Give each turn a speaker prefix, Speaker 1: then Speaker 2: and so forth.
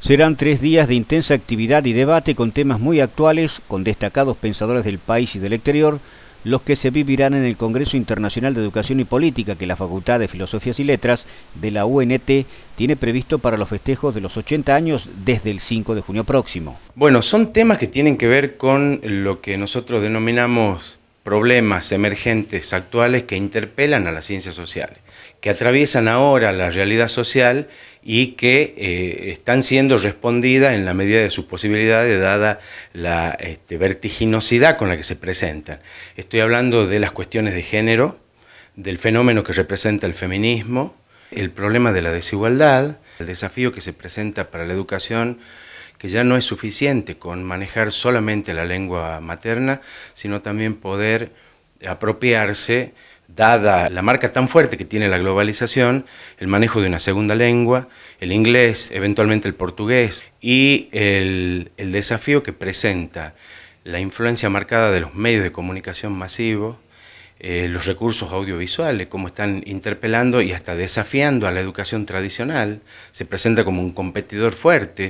Speaker 1: Serán tres días de intensa actividad y debate con temas muy actuales, con destacados pensadores del país y del exterior, los que se vivirán en el Congreso Internacional de Educación y Política que la Facultad de Filosofías y Letras de la UNT tiene previsto para los festejos de los 80 años desde el 5 de junio próximo.
Speaker 2: Bueno, son temas que tienen que ver con lo que nosotros denominamos problemas emergentes actuales que interpelan a las ciencias sociales, que atraviesan ahora la realidad social y que eh, están siendo respondidas en la medida de sus posibilidades, dada la este, vertiginosidad con la que se presentan. Estoy hablando de las cuestiones de género, del fenómeno que representa el feminismo, el problema de la desigualdad, el desafío que se presenta para la educación que ya no es suficiente con manejar solamente la lengua materna, sino también poder apropiarse, dada la marca tan fuerte que tiene la globalización, el manejo de una segunda lengua, el inglés, eventualmente el portugués, y el, desafío que presenta la influencia marcada de los medios de comunicación masivos, eh, los recursos audiovisuales, cómo están interpelando y hasta desafiando a la educación tradicional, se presenta como un competidor fuerte